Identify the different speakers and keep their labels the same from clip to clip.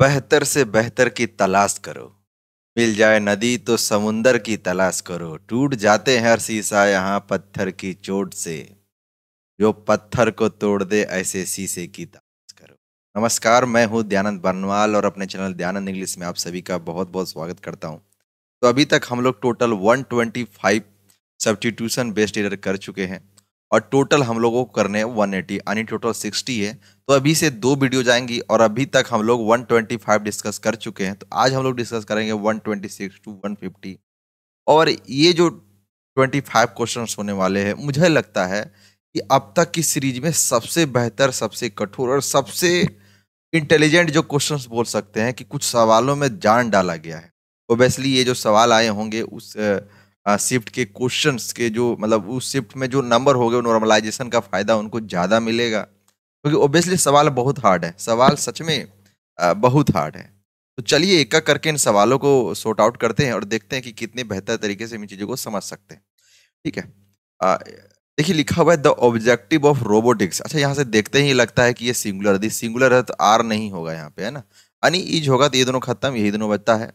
Speaker 1: बेहतर से बेहतर की तलाश करो मिल जाए नदी तो समुंदर की तलाश करो टूट जाते हैं हर शीशा यहाँ पत्थर की चोट से जो पत्थर को तोड़ दे ऐसे शीशे की तलाश करो नमस्कार मैं हूँ दयानंद बनवाल और अपने चैनल दयानंद इंग्लिश में आप सभी का बहुत बहुत स्वागत करता हूँ तो अभी तक हम लोग टोटल 125 सब्सटीट्यूशन बेस्ट ईडर कर चुके हैं और टोटल हम लोगों को करने हैं 180 यानी टोटल 60 है तो अभी से दो वीडियो जाएंगी और अभी तक हम लोग 125 डिस्कस कर चुके हैं तो आज हम लोग डिस्कस करेंगे 126 टू 150 और ये जो 25 क्वेश्चंस होने वाले हैं मुझे लगता है कि अब तक की सीरीज में सबसे बेहतर सबसे कठोर और सबसे इंटेलिजेंट जो क्वेश्चन बोल सकते हैं कि कुछ सवालों में जान डाला गया है ओबियसली ये जो सवाल आए होंगे उस uh, शिफ्ट के क्वेश्चंस के जो मतलब उस शिफ्ट में जो नंबर हो गए नॉर्मलाइजेशन का फ़ायदा उनको ज़्यादा मिलेगा क्योंकि ओब्वियसली ओबियसली सवाल बहुत हार्ड है सवाल सच में बहुत हार्ड है तो चलिए एक एक करके इन सवालों को सॉर्ट आउट करते हैं और देखते हैं कि कितने बेहतर तरीके से इन चीज़ों को समझ सकते हैं ठीक है देखिए लिखा हुआ है द ऑब्जेक्टिव ऑफ रोबोटिक्स अच्छा यहाँ से देखते ही लगता है कि ये सिंगुलर दी सिंगुलर है तो आर नहीं होगा यहाँ पे है ना यानी ईज होगा तो ये दोनों खत्म यही दोनों बचता है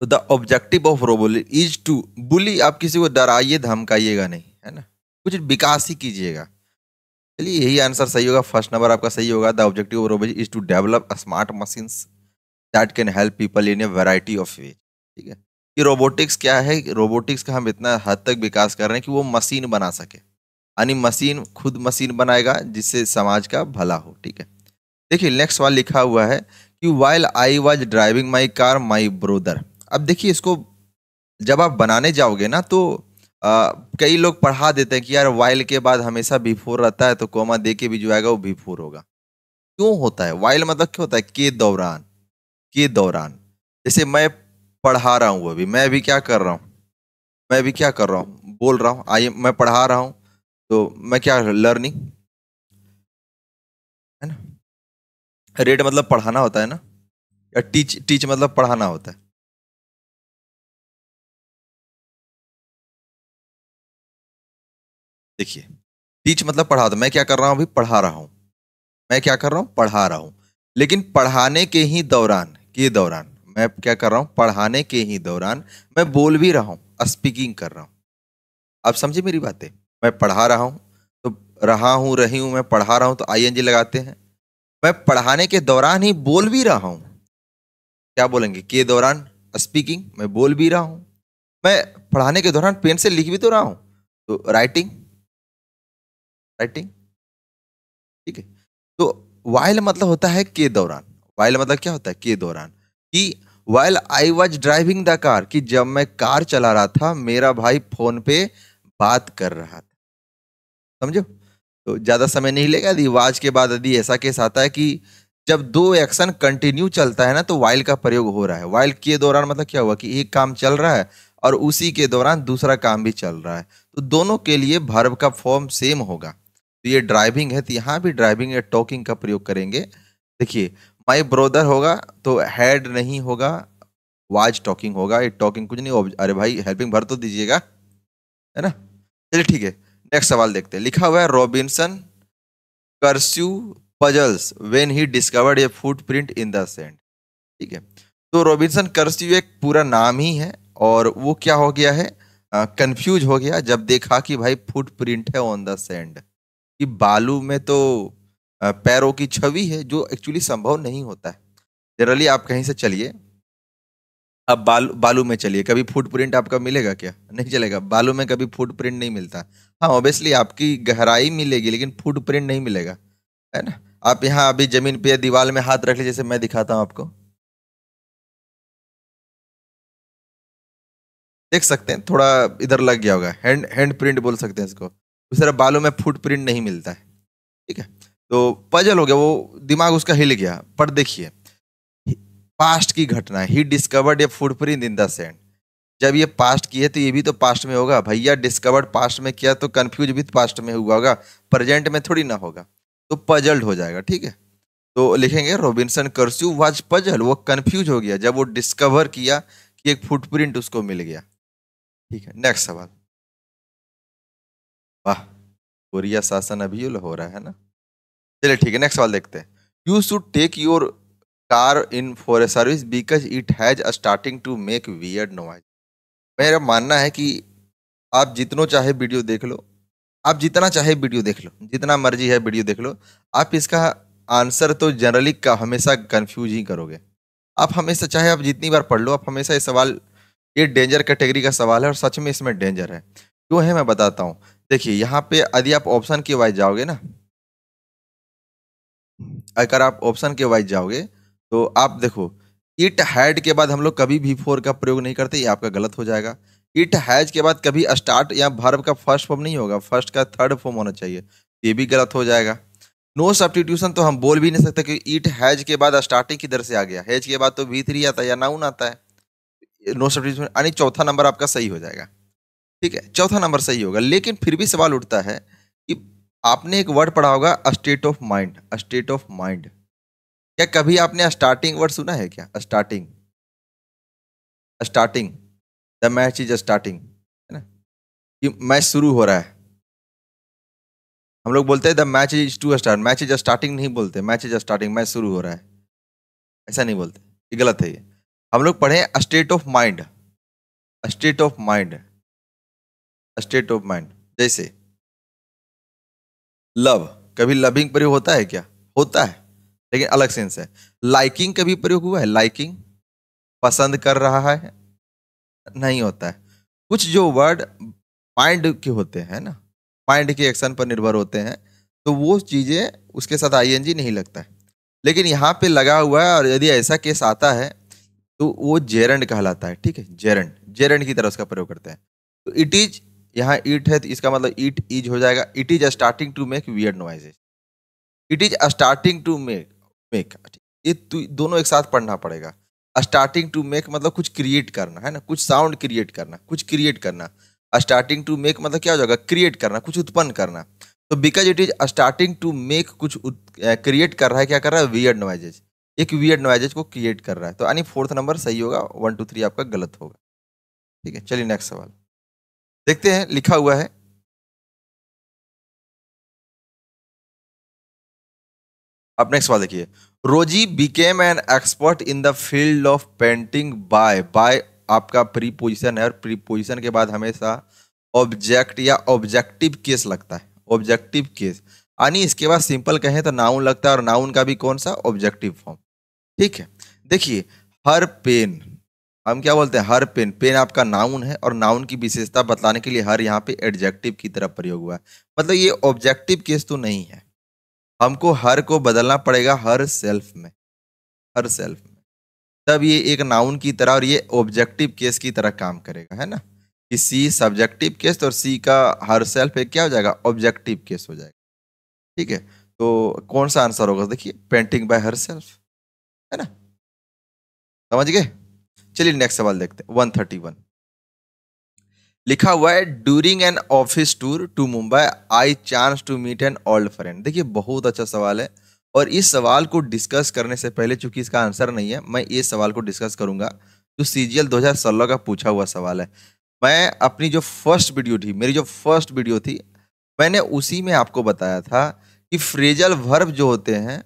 Speaker 1: तो द ऑब्जेक्टिव ऑफ रोबोली इज टू बुली आप किसी को डराइए धमकाइएगा नहीं है ना कुछ विकास ही कीजिएगा चलिए यही आंसर सही होगा फर्स्ट नंबर आपका सही होगा द ऑब्जेक्टिव ऑफ रोबोली is to develop smart machine that can help people in a variety of way ठीक है कि रोबोटिक्स क्या है रोबोटिक्स का हम इतना हद तक विकास कर रहे हैं कि वो मशीन बना सके यानी मशीन खुद मशीन बनाएगा जिससे समाज का भला हो ठीक है देखिए नेक्स्ट सवाल लिखा हुआ है कि while I was driving my car my brother अब देखिए इसको जब आप बनाने जाओगे ना तो आ, कई लोग पढ़ा देते हैं कि यार वाइल के बाद हमेशा बिफोर रहता है तो कोमा दे के भी जो आएगा वो बिफोर होगा क्यों होता है वाइल मतलब क्या होता है के दौरान के दौरान जैसे मैं पढ़ा रहा हूँ अभी मैं भी क्या कर रहा हूँ मैं भी क्या कर रहा हूँ बोल रहा हूँ आई मैं पढ़ा रहा हूँ तो मैं क्या लर्निंग है ना रेड मतलब पढ़ाना होता है ना या टीच टीच मतलब पढ़ाना होता है देखिए टीच मतलब पढ़ा दो तो मैं क्या कर रहा हूँ अभी पढ़ा रहा हूँ मैं क्या कर रहा हूँ पढ़ा रहा हूँ लेकिन पढ़ाने के ही दौरान के दौरान मैं क्या कर रहा हूँ पढ़ाने के ही दौरान मैं बोल भी रहा हूँ स्पीकिंग कर रहा हूँ आप समझे मेरी बातें मैं पढ़ा रहा हूँ तो रहा हूँ रही हूँ मैं पढ़ा रहा हूँ तो आई लगाते हैं मैं पढ़ाने के दौरान ही बोल भी रहा हूँ क्या बोलेंगे के दौरान स्पीकिंग मैं बोल भी रहा हूँ मैं पढ़ाने के दौरान पेन से लिख भी तो रहा हूँ तो राइटिंग राइटिंग ठीक है तो वाइल मतलब होता है के दौरान वाइल मतलब क्या होता है के दौरान कि while I was driving the car कि जब मैं कार चला रहा था मेरा भाई फोन पे बात कर रहा था समझो तो ज़्यादा समय नहीं लेगा यदि वाज के बाद यदि ऐसा केस आता है कि जब दो एक्शन कंटिन्यू चलता है ना तो वाइल का प्रयोग हो रहा है वाइल के दौरान मतलब क्या हुआ कि एक काम चल रहा है और उसी के दौरान दूसरा काम भी चल रहा है तो दोनों के लिए भर्व का फॉर्म सेम होगा तो ये ड्राइविंग है तो यहाँ भी ड्राइविंग या टॉकिंग का प्रयोग करेंगे देखिए माई ब्रोदर होगा तो हैड नहीं होगा वाज टॉकिंग होगा ये टॉकिंग कुछ नहीं अरे भाई हेल्पिंग भर तो दीजिएगा है ना चलिए ठीक है नेक्स्ट सवाल देखते हैं लिखा हुआ है Robinson Crusoe puzzles when he discovered a footprint in the sand ठीक है तो रॉबिन्सन करस्यू एक पूरा नाम ही है और वो क्या हो गया है कंफ्यूज हो गया जब देखा कि भाई फुट प्रिंट है ऑन द सेंड कि बालू में तो पैरों की छवि है जो एक्चुअली संभव नहीं होता है जनरली आप कहीं से चलिए अब बालू बालू में चलिए कभी फुट प्रिंट आपका मिलेगा क्या नहीं चलेगा बालू में कभी फुट प्रिंट नहीं मिलता हाँ ऑब्वियसली आपकी गहराई मिलेगी लेकिन फुट प्रिंट नहीं मिलेगा है ना आप यहाँ अभी जमीन पे दीवार में हाथ रख लीजिए जैसे मैं दिखाता हूँ आपको देख सकते हैं थोड़ा इधर लग गया होगा हैंड हैंड प्रिंट बोल सकते हैं इसको दूसरा तो बालों में फुटप्रिंट नहीं मिलता है ठीक है तो पजल हो गया वो दिमाग उसका हिल गया पर देखिए पास्ट की घटना he discovered a footprint in the sand जब ये पास्ट की है तो ये भी तो पास्ट में होगा भैया डिस्कवर्ड पास्ट में किया तो कन्फ्यूज भी तो पास्ट में हुआ होगा प्रेजेंट में थोड़ी ना होगा तो पजल्ड हो जाएगा ठीक है तो लिखेंगे रॉबिन्सन कर्स्यू वाज पजल वो कन्फ्यूज हो गया जब वो डिस्कवर किया कि एक फुटप्रिंट उसको मिल गया ठीक है नेक्स्ट सवाल वाह कोरिया शासन अभी हो रहा है ना चलिए ठीक है नेक्स्ट सवाल देखते हैं you should take your car in for a service because it has starting to make weird noise मेरा मानना है कि आप जितनो चाहे वीडियो देख लो आप जितना चाहे वीडियो देख लो जितना मर्जी है वीडियो देख लो आप इसका आंसर तो जनरली का हमेशा कंफ्यूज ही करोगे आप हमेशा चाहे आप जितनी बार पढ़ लो आप हमेशा ये सवाल ये डेंजर कैटेगरी का सवाल है और सच में इसमें डेंजर है क्यों है मैं बताता हूँ देखिए यहाँ पे यदि आप ऑप्शन के वाइज जाओगे ना अगर आप ऑप्शन के वाइज जाओगे तो आप देखो इट हैड के बाद हम लोग कभी भी फोर का प्रयोग नहीं करते ये आपका गलत हो जाएगा इट हैज के बाद कभी स्टार्ट या भर्व का फर्स्ट फॉर्म नहीं होगा फर्स्ट का थर्ड फॉर्म होना चाहिए तो ये भी गलत हो जाएगा नो सब्टीट्यूशन तो हम बोल भी नहीं सकते क्योंकि इट हैज के बाद स्टार्टिंग किधर से आ गया हैज के बाद तो वी थ्री आता है या नाउन आता है नो सब्टीट्यूशन यानी चौथा नंबर आपका सही हो जाएगा ठीक है चौथा नंबर सही होगा लेकिन फिर भी सवाल उठता है कि आपने एक वर्ड पढ़ा होगा state of mind state of mind क्या कभी आपने स्टार्टिंग वर्ड सुना है क्या starting starting the match is starting है ना कि मैच शुरू हो रहा है हम लोग बोलते हैं the match is to start match is starting नहीं बोलते मैच इज स्टार्टिंग मैच शुरू हो रहा है ऐसा नहीं बोलते ये गलत है ये हम लोग पढ़े state of mind state of mind state of mind जैसे लव कभी लविंग प्रयोग होता है क्या होता है लेकिन अलग सेंस है लाइकिंग कभी प्रयोग हुआ है लाइकिंग पसंद कर रहा है नहीं होता है कुछ जो वर्ड माइंड के होते हैं ना माइंड के एक्शन पर निर्भर होते हैं तो वो चीज़ें उसके साथ आईएनजी नहीं लगता है लेकिन यहाँ पे लगा हुआ है और यदि ऐसा केस आता है तो वो जेरंड कहलाता है ठीक है जेरंड जेरंड की तरह उसका प्रयोग करते हैं तो इट इज यहाँ ईट है तो इसका मतलब ईट इज हो जाएगा it is starting to make weird noises it is starting to make make ये दोनों एक साथ पढ़ना पड़ेगा स्टार्टिंग टू मेक मतलब कुछ क्रिएट करना है ना कुछ साउंड क्रिएट करना कुछ क्रिएट करना स्टार्टिंग टू मेक मतलब क्या हो जाएगा क्रिएट करना कुछ उत्पन्न करना तो because it is starting to make कुछ क्रिएट कर रहा है क्या कर रहा है वियर नॉइजेज एक वियर्ड नॉइजेज को क्रिएट कर रहा है तो यानी फोर्थ नंबर सही होगा वन टू थ्री आपका गलत होगा ठीक है चलिए नेक्स्ट सवाल देखते हैं लिखा हुआ है अब नेक्स्ट बात देखिए Rosie became an expert in the field of painting by by आपका प्री पोजिशन है और प्री पोजिशन के बाद हमेशा ऑब्जेक्ट या ऑब्जेक्टिव केस लगता है ऑब्जेक्टिव केस यानी इसके बाद सिंपल कहें तो नाउन लगता है और नाउन का भी कौन सा ऑब्जेक्टिव फॉर्म ठीक है देखिए हर पेन हम क्या बोलते हैं हर पेन पेन आपका नाउन है और नाउन की विशेषता बतलाने के लिए हर यहाँ पे एडजेक्टिव की तरफ प्रयोग हुआ है मतलब ये ऑब्जेक्टिव केस तो नहीं है हमको हर को बदलना पड़ेगा हर सेल्फ में हर सेल्फ में तब ये एक नाउन की तरह और ये ऑब्जेक्टिव केस की तरह काम करेगा है ना कि सी सब्जेक्टिव केस और सी का हर सेल्फ एक क्या हो जाएगा ऑब्जेक्टिव केस हो जाएगा ठीक है तो कौन सा आंसर होगा देखिए पेंटिंग बाय हर सेल्फ है ना समझ गए चलिए नेक्स्ट सवाल देखते हैं वन थर्टी वन लिखा हुआ है during an office tour to Mumbai I chance to meet an old friend देखिए बहुत अच्छा सवाल है और इस सवाल को डिस्कस करने से पहले चूंकि इसका आंसर नहीं है मैं इस सवाल को डिस्कस करूंगा जो सी जी एल दो हज़ार सोलह का पूछा हुआ सवाल है मैं अपनी जो फर्स्ट वीडियो थी मेरी जो फर्स्ट वीडियो थी मैंने उसी में आपको बताया था कि फ्रेजल वर्ब जो होते हैं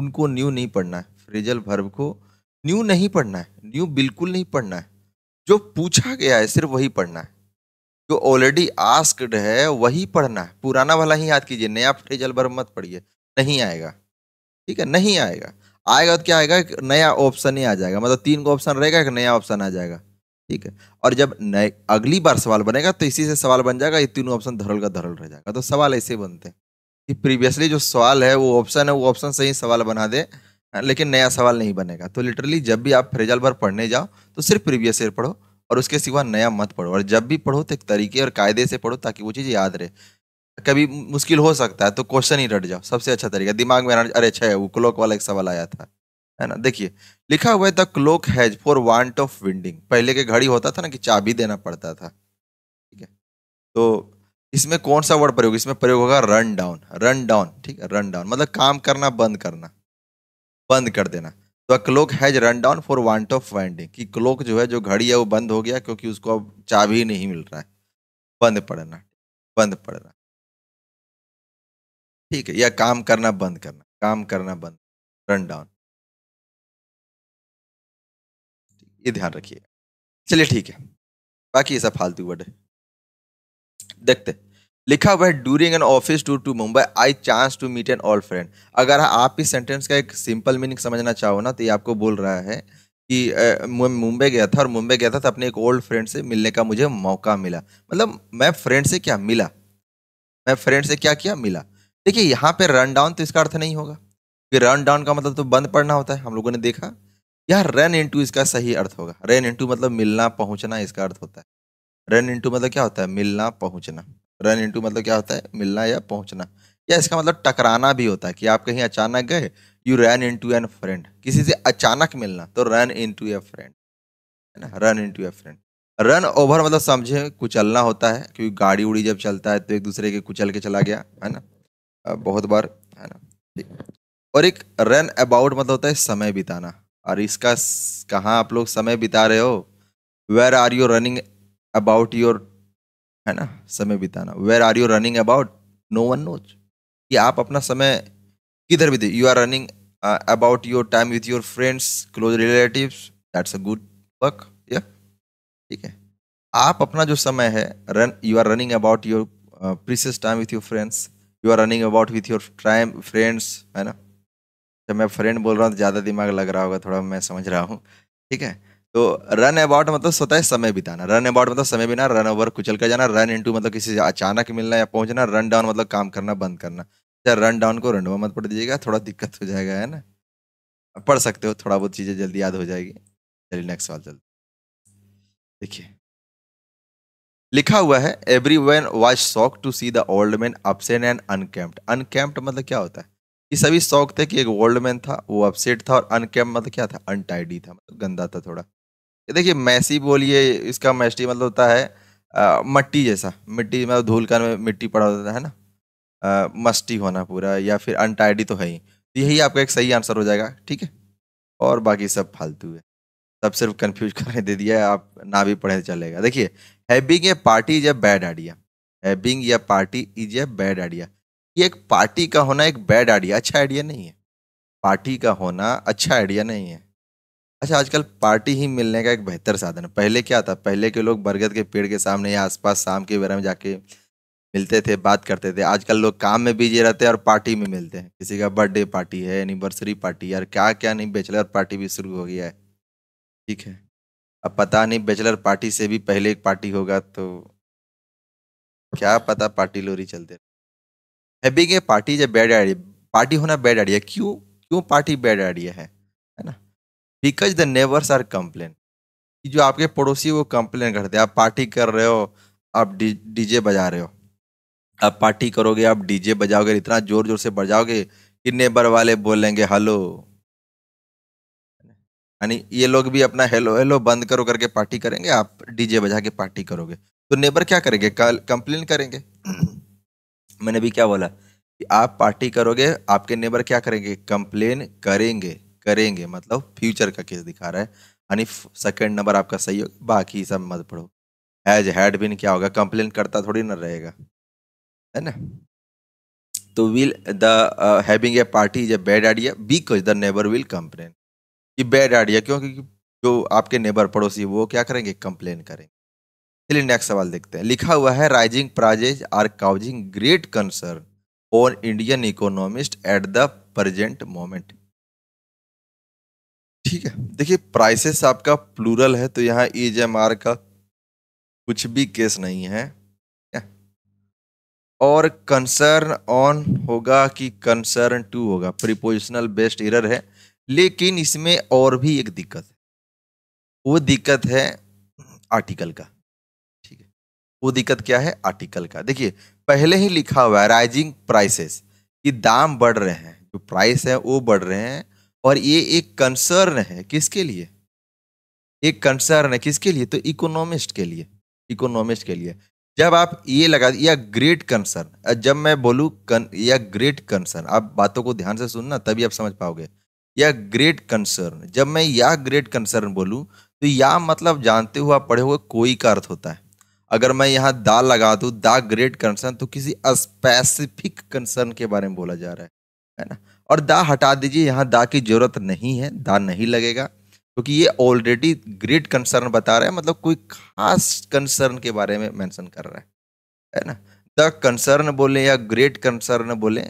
Speaker 1: उनको न्यू नहीं पढ़ना है फ्रेजल वर्ब को न्यू नहीं पढ़ना है न्यू बिल्कुल नहीं पढ़ना है जो पूछा गया है सिर्फ वही पढ़ना है जो ऑलरेडी आस्कड है वही पढ़ना है पुराना वाला ही याद कीजिए नया फ्रेज भर मत पढ़िए नहीं आएगा ठीक है नहीं आएगा आएगा तो क्या आएगा एक नया ऑप्शन ही आ जाएगा मतलब तीन को ऑप्शन रहेगा एक नया ऑप्शन आ जाएगा ठीक है और जब नए अगली बार सवाल बनेगा तो इसी से सवाल बन जाएगा ये तीनों ऑप्शन धरल का धरल रह जाएगा तो सवाल ऐसे बनते हैं कि प्रीवियसली जो सवाल है वो ऑप्शन है वो ऑप्शन से ही सवाल बना दे हाँ, लेकिन नया सवाल नहीं बनेगा तो लिटरली जब भी आप फ्रेजल वर्ब पढ़ने जाओ तो सिर्फ प्रीवियस ईयर पढ़ो और उसके सिवा नया मत पढ़ो और जब भी पढ़ो तो एक तरीके और कायदे से पढ़ो ताकि वो चीज़ याद रहे कभी मुश्किल हो सकता है तो क्वेश्चन ही रट जाओ सबसे अच्छा तरीका दिमाग में अरे अच्छा है वो क्लोक वाला एक सवाल आया था है ना देखिए लिखा हुआ है the clock has for want of winding पहले के घड़ी होता था ना कि चाबी देना पड़ता था ठीक है तो इसमें कौन सा वर्ड प्रयोग इसमें प्रयोग होगा रन डाउन रन डाउन ठीक है रन डाउन मतलब काम करना बंद करना बंद कर देना तो clock has run down for want of winding कि क्लोक जो है जो घड़ी है वो बंद हो गया क्योंकि उसको अब चाबी नहीं मिल रहा है बंद पड़ना बंद पड़ना ठीक है या काम करना बंद करना काम करना बंद रन डाउन ये ध्यान रखिएगा चलिए ठीक है बाकी ये सब फालतू वर्ड है देखते लिखा हुआ है during an office tour to Mumbai I chance to meet an old friend अगर आप इस सेंटेंस का एक सिंपल मीनिंग समझना चाहो ना तो ये आपको बोल रहा है कि मुंबई गया था और मुंबई गया था तो अपने एक ओल्ड फ्रेंड से मिलने का मुझे मौका मिला मतलब मैं फ्रेंड से क्या मिला मैं फ्रेंड से क्या किया मिला देखिए यहाँ पे रन डाउन तो इसका अर्थ नहीं होगा क्योंकि रन डाउन का मतलब तो बंद पड़ना होता है हम लोगों ने देखा यह रन इनटू इसका सही अर्थ होगा रन इनटू मतलब मिलना पहुँचना इसका अर्थ होता है रन इनटू मतलब क्या होता है मिलना पहुँचना रन इनटू मतलब क्या होता है मिलना या पहुंचना या इसका मतलब टकराना भी होता है कि आप कहीं अचानक गए you run into an friend किसी से अचानक मिलना तो रन इनटू ए फ्रेंड है ना run into a friend run over मतलब समझे कुचलना होता है क्योंकि गाड़ी उड़ी जब चलता है तो एक दूसरे के कुचल के चला गया है ना बहुत बार है ना ठीक और एक रन अबाउट मतलब होता है समय बिताना और इसका कहाँ आप लोग समय बिता रहे हो where are you running about your है ना समय बिताना where are you running about no one knows कि आप अपना समय किधर भी दे you are running about your time with your friends close relative that's a good work या ठीक है आप अपना जो समय है run you are running about your precious time with your friends you are running about with your time friends है ना जब मैं फ्रेंड बोल रहा हूँ तो ज़्यादा दिमाग लग रहा होगा थोड़ा मैं समझ रहा हूँ ठीक है तो रन अबाउट मतलब स्वतः समय बिताना रन अबाउट मतलब समय बिना रन ओवर कुचल कर जाना रन इनटू मतलब किसी से अचानक मिलना या पहुंचना रन डाउन मतलब काम करना बंद करना या रन डाउन को रन ओवर मत पढ़ दीजिएगा थोड़ा दिक्कत हो जाएगा है ना पढ़ सकते हो थोड़ा बहुत चीज़ें जल्दी याद हो जाएगी चलिए नेक्स्ट सवाल चलते देखिए लिखा हुआ है everyone was shock to see the old man upset and unkempt unkempt मतलब क्या होता है ये सभी शौक थे कि एक ओल्ड मैन था वो अपसेट था और अनकैम्प मतलब क्या था अनटाइडी था मतलब गंदा था थोड़ा देखिए मैसी बोलिए इसका मैस्टी मतलब होता है आ, मट्टी जैसा मिट्टी मतलब धूल का मिट्टी पड़ा होता है ना मस्टी होना पूरा या फिर अनटाइडी तो है ही तो यही आपका एक सही आंसर हो जाएगा ठीक है और बाकी सब फालतू है सब सिर्फ कंफ्यूज करने दे दिया है आप ना भी पढ़े तो चलेगा देखिए having a party is a bad idea having या party is a bad idea ये एक पार्टी का होना एक बैड आइडिया अच्छा आइडिया नहीं है पार्टी का होना अच्छा आइडिया नहीं है अच्छा आजकल पार्टी ही मिलने का एक बेहतर साधन है पहले क्या था पहले के लोग बरगद के पेड़ के सामने या आसपास शाम के बेरा में जाके मिलते थे बात करते थे आजकल लोग काम में बिजी रहते हैं और पार्टी में मिलते हैं किसी का बर्थडे पार्टी है एनिवर्सरी पार्टी यार क्या क्या नहीं बैचलर पार्टी भी शुरू हो गया है ठीक है अब पता नहीं बैचलर पार्टी से भी पहले एक पार्टी होगा तो क्या पता पार्टी लोरी चलते हैबिंग के पार्टी जब बैड आइडिया पार्टी होना बैड आइडिया क्यों क्यों पार्टी बैड आइडिया है because the neighbours are complain कि जो आपके पड़ोसी वो कंप्लेन करते हैं आप पार्टी कर रहे हो आप डीजे बजा रहे हो आप पार्टी करोगे आप डीजे बजाओगे इतना जोर जोर से बजाओगे कि नेबर वाले बोलेंगे हेलो यानी ये लोग भी अपना हेलो हेलो बंद करो करके पार्टी करेंगे आप डीजे बजा के पार्टी करोगे तो नेबर क्या करेंगे कंप्लेन करेंगे मैंने भी क्या बोला कि आप पार्टी करोगे आपके नेबर क्या करेंगे कंप्लेन करेंगे करेंगे मतलब फ्यूचर का केस दिखा रहा है यानी सेकंड नंबर आपका सही होगा बाकी सब मत पढ़ो एज हैड बिन क्या होगा कंप्लेन करता थोड़ी ना रहेगा है ना तो will the having a party is a bad idea because the neighbour will complain कि बैड आइडिया क्यों क्योंकि जो आपके नेबर पड़ोसी वो क्या करेंगे कंप्लेन करेंगे चलिए नेक्स्ट सवाल देखते हैं लिखा हुआ है rising prices are causing great concern on Indian economist at the present moment ठीक है देखिए प्राइसेस आपका प्लूरल है तो यहाँ एज एम आर का कुछ भी केस नहीं है और कंसर्न ऑन होगा कि कंसर्न टू होगा प्रिपोजिशनल बेस्ट एरर है लेकिन इसमें और भी एक दिक्कत है वो दिक्कत है आर्टिकल का ठीक है वो दिक्कत क्या है आर्टिकल का देखिए पहले ही लिखा हुआ है राइजिंग प्राइसेस कि दाम बढ़ रहे हैं जो प्राइस है वो बढ़ रहे हैं और ये एक कंसर्न है किसके लिए एक कंसर्न है किसके लिए तो इकोनॉमिस्ट के लिए इकोनॉमिस्ट के लिए जब आप ये लगा या ग्रेट कंसर्न जब मैं बोलूँ कन, या ग्रेट कंसर्न आप बातों को ध्यान से सुनना तभी आप समझ पाओगे या ग्रेट कंसर्न जब मैं या ग्रेट कंसर्न बोलूँ तो या मतलब जानते हुए पढ़े हुए कोई का अर्थ होता है अगर मैं यहाँ दा लगा दूँ दा ग्रेट कंसर्न तो किसी स्पेसिफिक कंसर्न के बारे में बोला जा रहा है है ना और दा हटा दीजिए यहाँ दा की ज़रूरत नहीं है दा नहीं लगेगा क्योंकि ये ऑलरेडी ग्रेट कंसर्न बता रहा है मतलब कोई खास कंसर्न के बारे में मेंशन कर रहा है है ना द कंसर्न बोले या ग्रेट कंसर्न बोले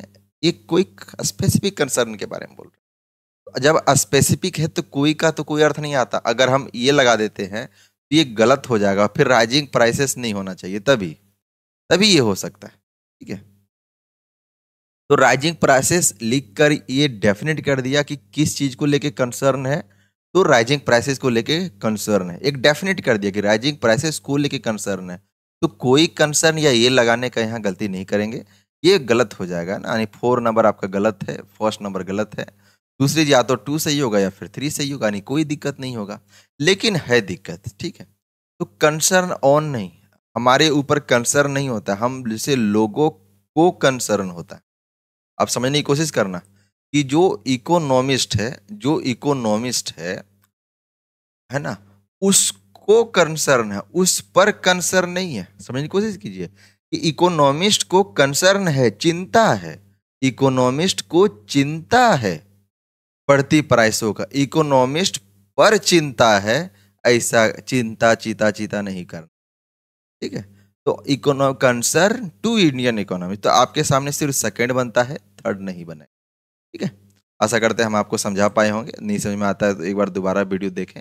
Speaker 1: ये कोई स्पेसिफिक कंसर्न के बारे में बोल रहे जब स्पेसिफिक है तो कोई का तो कोई अर्थ नहीं आता अगर हम ये लगा देते हैं तो ये गलत हो जाएगा फिर राइजिंग प्राइसेस नहीं होना चाहिए तभी तभी ये हो सकता है ठीक है तो राइजिंग प्राइसेस लिख कर ये डेफिनेट कर दिया कि किस चीज़ को लेके कंसर्न है तो राइजिंग प्राइसेस को लेके कंसर्न है एक डेफिनेट कर दिया कि राइजिंग प्राइसेस को लेके कंसर्न है तो कोई कंसर्न या ये लगाने का यहाँ गलती नहीं करेंगे ये गलत हो जाएगा ना यानी फोर नंबर आपका गलत है फर्स्ट नंबर गलत है दूसरी या तो टू सही होगा या फिर थ्री सही होगा यानी कोई दिक्कत नहीं होगा लेकिन है दिक्कत ठीक है तो कंसर्न ऑन नहीं हमारे ऊपर कंसर्न नहीं होता हम जैसे लोगों को कंसर्न होता है आप समझने की कोशिश करना कि जो इकोनॉमिस्ट है जो इकोनॉमिस्ट है है ना उसको कंसर्न है उस पर कंसर्न नहीं है समझने की कोशिश कीजिए कि इकोनॉमिस्ट को कंसर्न है चिंता है इकोनॉमिस्ट को चिंता है बढ़ती प्राइसों का इकोनॉमिस्ट पर चिंता है ऐसा चिंता चीता चीता नहीं करना ठीक है तो economic concern to Indian economy तो आपके सामने सिर्फ सेकेंड बनता है थर्ड नहीं बने ठीक है आशा करते हैं हम आपको समझा पाए होंगे नहीं समझ में आता है तो एक बार दोबारा वीडियो देखें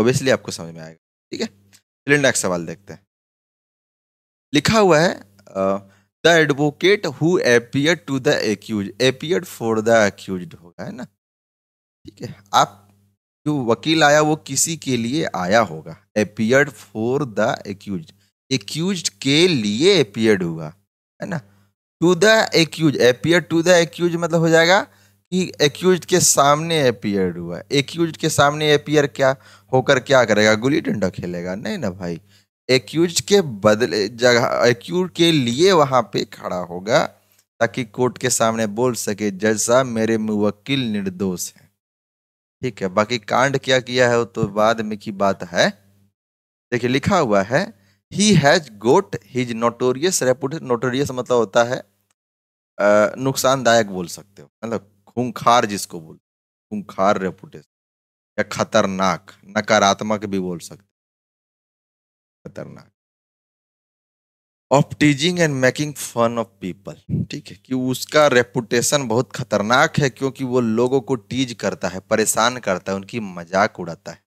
Speaker 1: ओबियसली आपको समझ में आएगा ठीक है चलिए नेक्स्ट सवाल देखते हैं लिखा हुआ है the advocate who appear to the accuse appear for the accuse होगा है ना ठीक है आप जो वकील आया वो किसी के लिए आया होगा appear for the accuse accuse के लिए अपियर्ड हुआ है ना to the accuse appear to the accuse मतलब हो जाएगा कि एक्यूज के सामने अपियर्ड हुआ एक्यूज के सामने अपियर क्या होकर क्या करेगा गुली डंडा खेलेगा नहीं ना भाई एक्यूज के बदले जगह एक्यूज के लिए वहाँ पे खड़ा होगा ताकि कोर्ट के सामने बोल सके जज साहब मेरे मुवक्किल निर्दोष हैं ठीक है बाकी कांड क्या किया है वो तो बाद में की बात है देखिए लिखा हुआ है he has got his notorious reputation notorious मतलब होता है नुकसानदायक बोल सकते हो मतलब खूंखार जिसको बोल खूंखार रेपुटेशन या खतरनाक नकारात्मक भी बोल सकते खतरनाक of teasing and making fun of people ठीक है कि उसका रेपुटेशन बहुत खतरनाक है क्योंकि वो लोगों को टीज करता है परेशान करता है उनकी मजाक उड़ाता है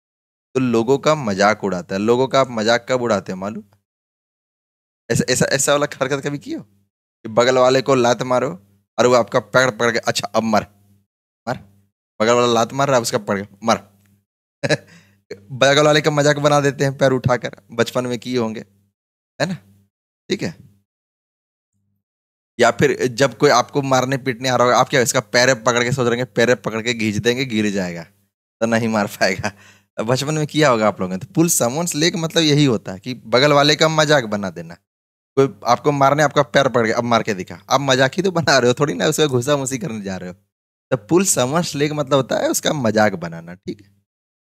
Speaker 1: तो लोगों का मजाक उड़ाता है लोगों का आप मजाक कब उड़ाते हैं मालूम ऐसा ऐसा ऐसा वाला हरकत कभी की हो कि बगल वाले को लात मारो और वो आपका पकड़ पकड़ के अच्छा अब मर मर बगल वाला लात मार रहा है उसका पकड़ मर बगल वाले का मजाक बना देते हैं पैर उठाकर बचपन में किए होंगे है ना ठीक है या फिर जब कोई आपको मारने पीटने आ रहा होगा आप क्या इसका पैर पकड़ के सोच रहे हैं पैर पकड़ के घींच देंगे गिर जाएगा तो नहीं मार पाएगा बचपन में किया होगा आप लोगों ने तो पुल समोन्स लेक मतलब यही होता है कि बगल वाले का मजाक बना देना कोई आपको मारने आपका पैर पड़ गया अब मार के दिखा आप मजाक ही तो बना रहे हो थोड़ी ना उसका घुसा मुसी करने जा रहे हो तो पुल समर्स लेक मतलब होता है उसका मजाक बनाना ठीक है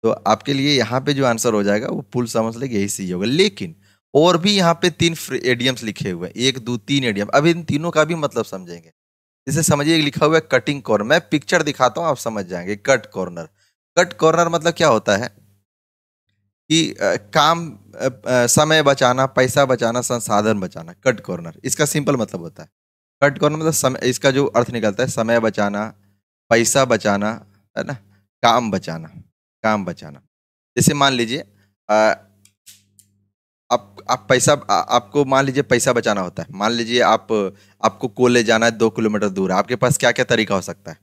Speaker 1: तो आपके लिए यहाँ पे जो आंसर हो जाएगा वो पुल समझ लेक यही सही होगा लेकिन और भी यहाँ पे तीन एडियम्स लिखे हुए हैं एक दो तीन एडियम अब इन तीनों का भी मतलब समझेंगे जैसे समझिए लिखा हुआ है कटिंग कॉर्नर मैं पिक्चर दिखाता हूँ आप समझ जाएंगे कट कॉर्नर कट कॉर्नर मतलब क्या होता है कि काम समय बचाना पैसा बचाना संसाधन बचाना कट कॉर्नर इसका सिंपल मतलब होता है कट कॉर्नर मतलब समय इसका जो अर्थ निकलता है समय बचाना पैसा बचाना है ना काम बचाना काम बचाना जैसे मान लीजिए आप आप पैसा आ, आपको मान लीजिए पैसा बचाना होता है मान लीजिए आप आपको कोले जाना है दो किलोमीटर दूर आपके पास क्या क्या तरीका हो सकता है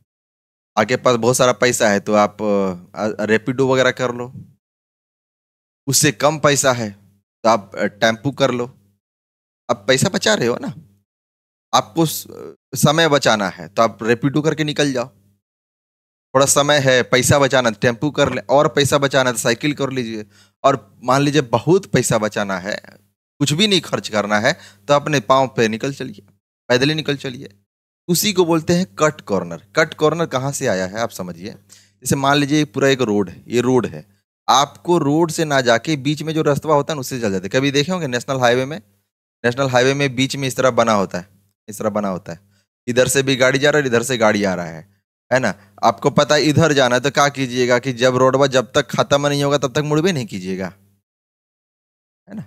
Speaker 1: आपके पास बहुत सारा पैसा है तो आप रेपिडो वगैरह कर लो उससे कम पैसा है तो आप टेम्पू कर लो आप पैसा बचा रहे हो ना आपको समय बचाना है तो आप रेपिडो करके निकल जाओ थोड़ा समय है पैसा बचाना टेम्पू कर ले और पैसा बचाना तो साइकिल कर लीजिए और मान लीजिए बहुत पैसा बचाना है कुछ भी नहीं खर्च करना है तो अपने पाँव पे निकल चलिए पैदल ही निकल चलिए उसी को बोलते हैं कट कॉर्नर कट कॉर्नर कहाँ से आया है आप समझिए जैसे मान लीजिए पूरा एक रोड है ये रोड है आपको रोड से ना जाके बीच में जो रास्ता होता है उससे चल जाते कभी देखे होंगे नेशनल हाईवे में नेशनल हाईवे में बीच में इस तरह बना होता है इस तरह बना होता है इधर से भी गाड़ी जा रहा है इधर से गाड़ी आ रहा है है ना आपको पता है इधर जाना है तो क्या कीजिएगा कि जब रोड पर जब तक खत्म नहीं होगा तब तक मुड़ भी नहीं कीजिएगा है ना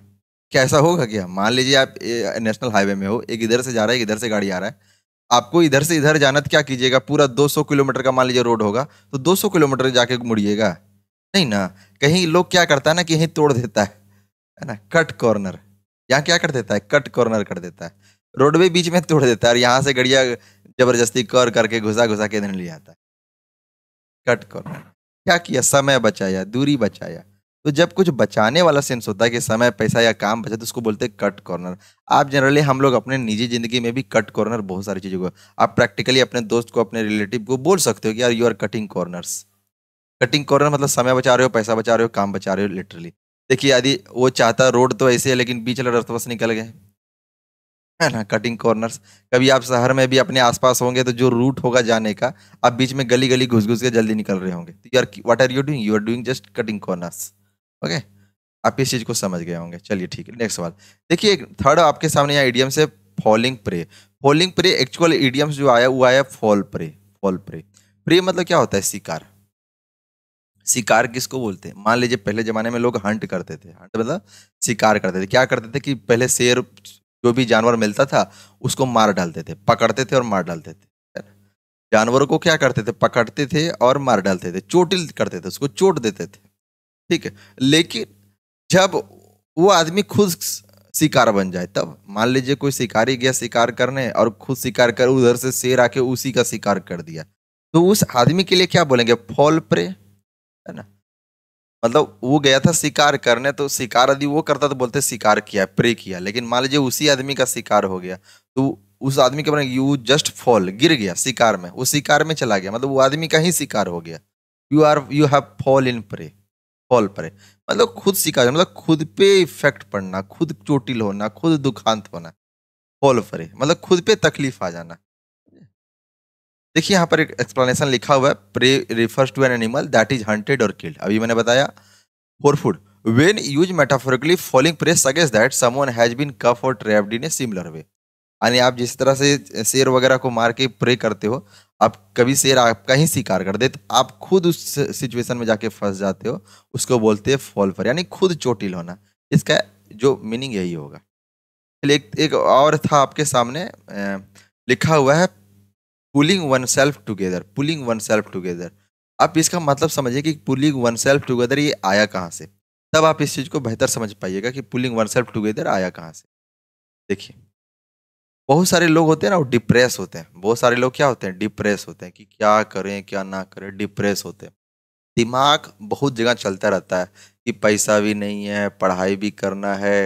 Speaker 1: कैसा होगा क्या मान लीजिए आप नेशनल हाईवे में हो एक इधर से जा रहा है एक इधर से गाड़ी आ रहा है आपको इधर से इधर जाना तो क्या कीजिएगा पूरा 200 किलोमीटर का मान लीजिए रोड होगा तो 200 किलोमीटर जाके मुड़िएगा नहीं ना कहीं लोग क्या करता है ना कि यहीं तोड़ देता है है ना कट कॉर्नर यहाँ क्या कर देता है कट कॉर्नर कर देता है रोडवे बीच में तोड़ देता है और यहाँ से गड़िया जबरदस्ती कर करके घुसा घुसा के ले आता है कट कॉर्नर क्या किया समय बचाया दूरी बचाया तो जब कुछ बचाने वाला सेंस होता है कि समय पैसा या काम बचा तो उसको बोलते हैं कट कॉर्नर आप जनरली हम लोग अपने निजी जिंदगी में भी कट कॉर्नर बहुत सारी चीज़ों को आप प्रैक्टिकली अपने दोस्त को अपने रिलेटिव को बोल सकते हो कि यार you are cutting corners cutting corner मतलब समय बचा रहे हो पैसा बचा रहे हो काम बचा रहे हो लिटरली देखिए यदि वो चाहता रोड तो ऐसे है लेकिन बीच वाला रस्ते बस निकल गए है ना कटिंग कॉर्नर्स कभी आप शहर में भी अपने आसपास होंगे तो जो रूट होगा जाने का आप बीच में गली गली घुस घुस के जल्दी निकल रहे होंगे तो you are what are you doing you are doing just cutting corners okay आप इस चीज़ को समझ गए होंगे चलिए ठीक है नेक्स्ट सवाल देखिए थर्ड आपके सामने यहाँ ईडियम से falling prey falling prey actual idioms जो आया वो आया fall prey fall prey prey मतलब क्या होता है शिकार शिकार किसको बोलते हैं मान लीजिए पहले जमाने में लोग हंट करते थे हंट मतलब शिकार करते थे क्या करते थे कि पहले शेर जो भी जानवर मिलता था उसको मार डालते थे पकड़ते थे और मार डालते थे जानवरों को क्या करते थे पकड़ते थे और मार डालते थे चोटिल करते थे उसको चोट देते थे ठीक है लेकिन जब वो आदमी खुद शिकार बन जाए तब मान लीजिए कोई शिकारी गया शिकार करने और खुद शिकार कर उधर से शेर आके उसी का शिकार कर दिया तो उस आदमी के लिए क्या बोलेंगे फॉल प्रे है ना मतलब वो गया था शिकार करने तो शिकार यदि वो करता तो बोलते शिकार किया प्रे किया लेकिन मान लीजिए उसी आदमी का शिकार हो गया तो उस आदमी के बना यू जस्ट फॉल गिर गया शिकार में वो शिकार में चला गया मतलब वो आदमी का ही शिकार हो गया you are you have fall in prey fall prey मतलब खुद शिकार मतलब खुद पे इफेक्ट पड़ना खुद चोटिल होना खुद दुखांत होना फॉल प्रे मतलब खुद पे तकलीफ आ जाना देखिए यहाँ पर एक एक्सप्लेनेशन लिखा हुआ है prey refers to an animal that is hunted और किल्ड अभी मैंने बताया for food when used metaphorically falling prey suggest that someone has been caught और trapped in a similar way यानी आप जिस तरह से शेर वगैरह को मार के प्रे करते हो आप कभी शेर आपका ही शिकार कर दे तो आप खुद उस सिचुएशन में जाके फंस जाते हो उसको बोलते हैं फॉल पर यानी खुद चोटिल होना इसका जो मीनिंग यही होगा एक एक और था आपके सामने लिखा हुआ है pulling oneself together pulling oneself together आप इसका मतलब समझिए कि पुलिंग वन सेल्फ टुगेदर ये आया कहाँ से तब आप इस चीज़ को बेहतर समझ पाइएगा कि पुलिंग वन सेल्फ टुगेदर आया कहाँ से देखिए बहुत सारे लोग होते हैं ना वो डिप्रेस होते हैं बहुत सारे लोग क्या होते हैं डिप्रेस होते हैं कि क्या करें क्या ना करें डिप्रेस होते हैं दिमाग बहुत जगह चलता रहता है कि पैसा भी नहीं है पढ़ाई भी करना है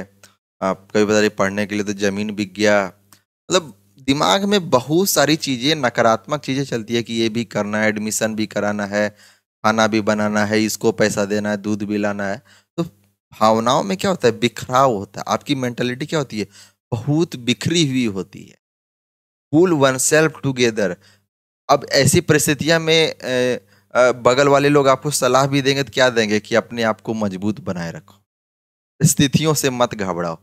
Speaker 1: आप कभी बता रही पढ़ने के लिए तो ज़मीन बिक गया मतलब दिमाग में बहुत सारी चीज़ें नकारात्मक चीज़ें चलती है कि ये भी करना है एडमिशन भी कराना है खाना भी बनाना है इसको पैसा देना है दूध भी लाना है तो भावनाओं में क्या होता है बिखराव होता है आपकी मेंटेलिटी क्या होती है बहुत बिखरी हुई होती है फूल वन सेल्फ टुगेदर अब ऐसी परिस्थितियाँ में बगल वाले लोग आपको सलाह भी देंगे तो क्या देंगे कि अपने आप को मजबूत बनाए रखो स्थितियों से मत घबराओ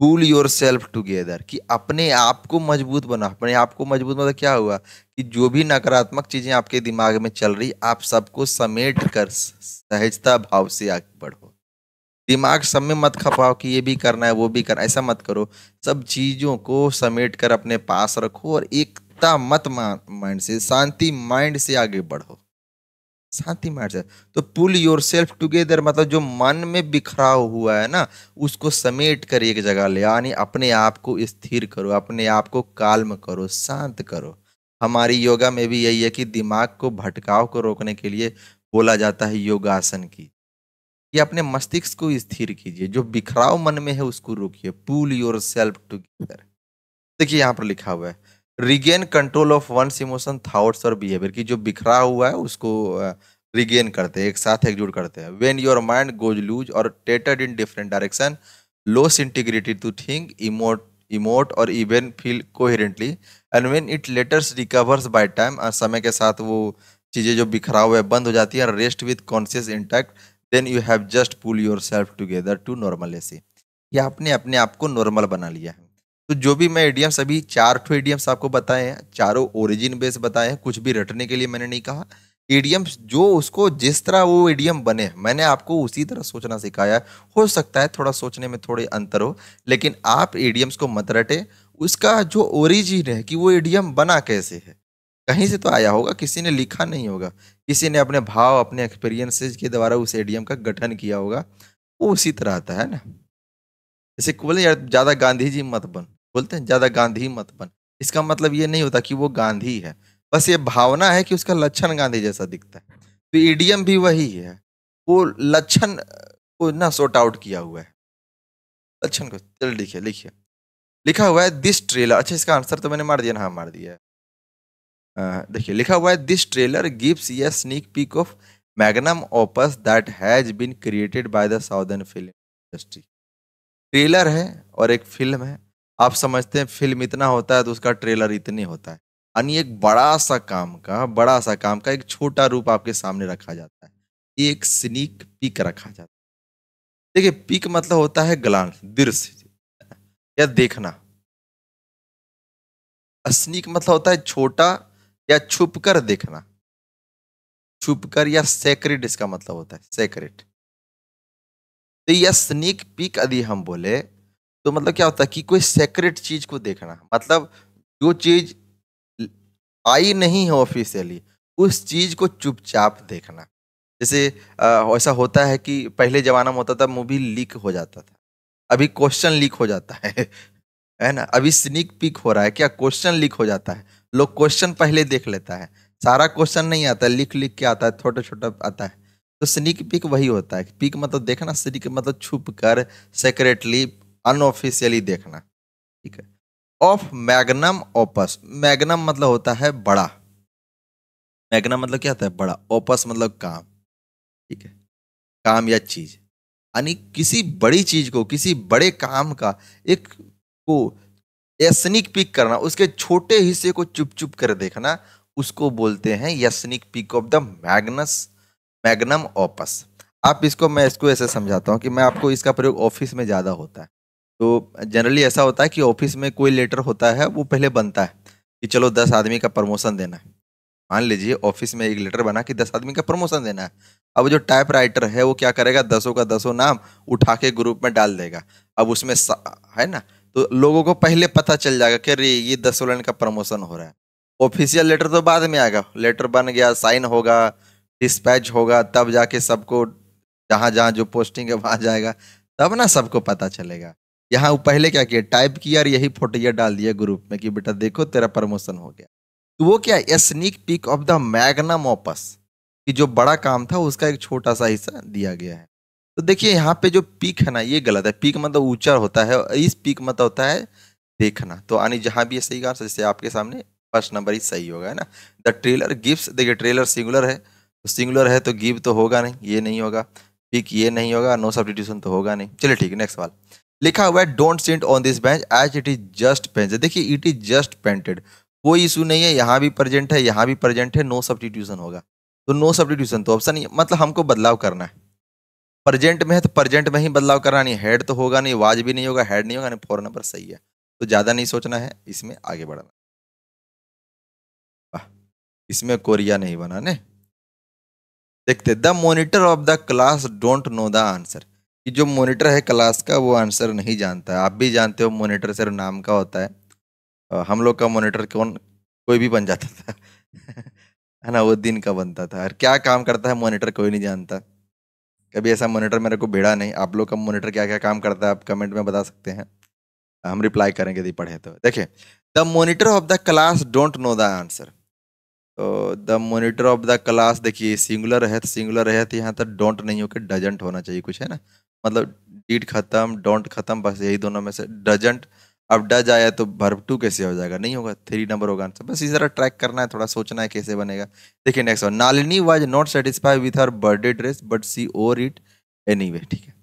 Speaker 1: पुल योर सेल्फ टुगेदर कि अपने आप को मजबूत बना अपने आप को मजबूत मतलब क्या हुआ कि जो भी नकारात्मक चीज़ें आपके दिमाग में चल रही आप सबको समेट कर सहजता भाव से आगे बढ़ो दिमाग सब में मत खपाओ कि ये भी करना है वो भी करना ऐसा मत करो सब चीज़ों को समेट कर अपने पास रखो और एकता मत माइंड से शांति माइंड से आगे बढ़ो शांति माइंड से तो पुल योर सेल्फ टुगेदर मतलब जो मन में बिखराव हुआ है ना उसको समेट कर एक जगह ले यानी अपने आप को स्थिर करो अपने आप को काल्म करो शांत करो हमारी योगा में भी यही है कि दिमाग को भटकाव को रोकने के लिए बोला जाता है योगासन की कि अपने मस्तिष्क को स्थिर कीजिए जो बिखराव मन में है उसको रोकिए पुल योर सेल्फ टुगेदर देखिए यहाँ पर लिखा हुआ है regain control of one's emotion thoughts और बिहेवियर की जो बिखरा हुआ है उसको रिगेन करते हैं एक साथ एकजुट करते हैं when your mind goes loose और scattered in different direction loses integrity to think emote emote और even feel coherently and when it later recovers by time समय के साथ वो चीज़ें जो बिखरा हुआ है बंद हो जाती है rest with conscious intact then you have just pull yourself together to normal ऐसी या आपने अपने आप को नॉर्मल बना लिया है तो जो भी मैं एडियम्स अभी चार ठो एडियम्स आपको बताए हैं चारों ओरिजिन बेस बताए हैं कुछ भी रटने के लिए मैंने नहीं कहा एडियम्स जो उसको जिस तरह वो एडियम बने मैंने आपको उसी तरह सोचना सिखाया हो सकता है थोड़ा सोचने में थोड़े अंतर हो लेकिन आप एडियम्स को मत रटे उसका जो ओरिजिन है कि वो एडियम बना कैसे है कहीं से तो आया होगा किसी ने लिखा नहीं होगा किसी ने अपने भाव अपने एक्सपीरियंसेस के द्वारा उस एडियम का गठन किया होगा वो उसी तरह आता है ना जैसे यार ज़्यादा गांधी जी मत बन बोलते हैं ज़्यादा गांधी मत बन इसका मतलब ये नहीं होता कि वो गांधी है बस ये भावना है कि उसका लक्षण गांधी जैसा दिखता है तो ईडीएम भी वही है वो लक्षण को ना सॉर्ट आउट किया हुआ है लक्षण को चल लिखिए लिखिए लिखा हुआ है दिस ट्रेलर अच्छा इसका आंसर तो मैंने मार दिया ना हाँ मार दिया है देखिए लिखा हुआ है दिस ट्रेलर गिव्स ये sneak peek of magnum opus that has been created by the southern film industry trailer है और एक फिल्म है आप समझते हैं फिल्म इतना होता है तो उसका ट्रेलर इतनी होता है यानी एक बड़ा सा काम का बड़ा सा काम का एक छोटा रूप आपके सामने रखा जाता है एक स्नीक पिक रखा जाता है देखिए पिक मतलब होता है ग्लांस दृश्य या देखना स्नीक मतलब होता है छोटा या छुप कर देखना छुप कर या सेक्रेट इसका मतलब होता है सेक्रेट तो यह स्नीक पिक यदि हम बोले तो मतलब क्या होता है कि कोई सेक्रेट चीज को देखना मतलब जो चीज आई नहीं है ऑफिशियली उस चीज को चुपचाप देखना जैसे ऐसा होता है कि पहले जमाना में होता था मूवी लीक हो जाता था अभी क्वेश्चन लीक हो जाता है है ना अभी स्निक पिक हो रहा है क्या क्वेश्चन लीक हो जाता है लोग क्वेश्चन पहले देख लेता है सारा क्वेश्चन नहीं आता लिख लिख के आता है छोटा छोटा आता है तो स्निक पिक वही होता है पिक मतलब देखना स्निक मतलब छुप कर सेक्रेटली अनऑफिशियली देखना ठीक है ऑफ मैग्नम ओपस मैग्नम मतलब होता है बड़ा मैग्नम मतलब क्या होता है बड़ा ओपस मतलब काम ठीक है काम या चीज यानी किसी बड़ी चीज को किसी बड़े काम का एक को स्निक पिक करना उसके छोटे हिस्से को चुप चुप कर देखना उसको बोलते हैं sneak peek of the magnus magnum opus आप इसको मैं इसको ऐसे समझाता हूँ कि मैं आपको इसका प्रयोग ऑफिस में ज़्यादा होता है तो जनरली ऐसा होता है कि ऑफिस में कोई लेटर होता है वो पहले बनता है कि चलो दस आदमी का प्रमोशन देना है मान लीजिए ऑफिस में एक लेटर बना कि दस आदमी का प्रमोशन देना है अब जो टाइप राइटर है वो क्या करेगा दसों का दसों नाम उठा के ग्रुप में डाल देगा अब उसमें है ना तो लोगों को पहले पता चल जाएगा कि अरे ये दस वलन का प्रमोशन हो रहा है ऑफिशियल लेटर तो बाद में आएगा लेटर बन गया साइन होगा डिस्पैच होगा तब जाके सबको जहाँ जहाँ जो पोस्टिंग है वहाँ जाएगा तब ना सबको पता चलेगा यहाँ वो पहले क्या किया टाइप किया और यही फोटो ये डाल दिया ग्रुप में कि बेटा देखो तेरा प्रमोशन हो गया तो वो क्या a sneak peek of the magnum opus कि जो बड़ा काम था उसका एक छोटा सा हिस्सा दिया गया है तो देखिए यहाँ पे जो पीक है ना ये गलत है पीक मतलब ऊंचा होता है इस पीक मतलब होता है देखना तो यानी जहाँ भी ये सही कहा जैसे आपके सामने फर्स्ट नंबर ही सही होगा है ना द ट्रेलर गिव्स देखिए ट्रेलर सिंगुलर है तो सिंगुलर है तो गिव तो होगा नहीं ये नहीं होगा पीक ये नहीं होगा नो सब्टीट्यूशन तो होगा नहीं चलिए ठीक है नेक्स्ट सवाल लिखा हुआ है don't sit on this bench as it is just painted देखिए इट इज जस्ट पेंटेड कोई इशू नहीं है यहाँ भी प्रेजेंट है यहाँ भी प्रेजेंट है नो सब्सटीट्यूशन होगा तो नो सब्सटीट्यूशन तो ऑप्शन मतलब हमको बदलाव करना है प्रेजेंट में है तो प्रेजेंट में ही बदलाव करना नहीं हेड तो होगा नहीं वाज भी नहीं होगा हेड नहीं होगा नहीं फोर नंबर सही है तो ज़्यादा नहीं सोचना है इसमें आगे बढ़ना इसमें कोरिया नहीं बना ने देखते the monitor of the class don't know the answer कि जो मॉनिटर है क्लास का वो आंसर नहीं जानता आप भी जानते हो मॉनिटर सिर्फ नाम का होता है हम लोग का मॉनिटर कौन कोई भी बन जाता था है ना वो दिन का बनता था और क्या काम करता है मॉनिटर कोई नहीं जानता कभी ऐसा मॉनिटर मेरे को भेड़ा नहीं आप लोग का मॉनिटर क्या क्या काम करता है आप कमेंट में बता सकते हैं हम रिप्लाई करेंगे यदि पढ़े तो देखिए the monitor of the class don't know the answer तो the monitor of the class देखिए सिंगुलर है तो सिंगुलर है तो यहाँ तक डोंट नहीं हो के डजेंट होना चाहिए कुछ है ना मतलब डीड खत्म डोंट खत्म बस यही दोनों में से डजेंट अब डज आया तो भर्व टू कैसे हो जाएगा नहीं होगा थ्री नंबर होगा आंसर बस इसी तरह ट्रैक करना है थोड़ा सोचना है कैसे बनेगा देखिए next one Nalini was not satisfy with her birthday dress but she wore it any ठीक है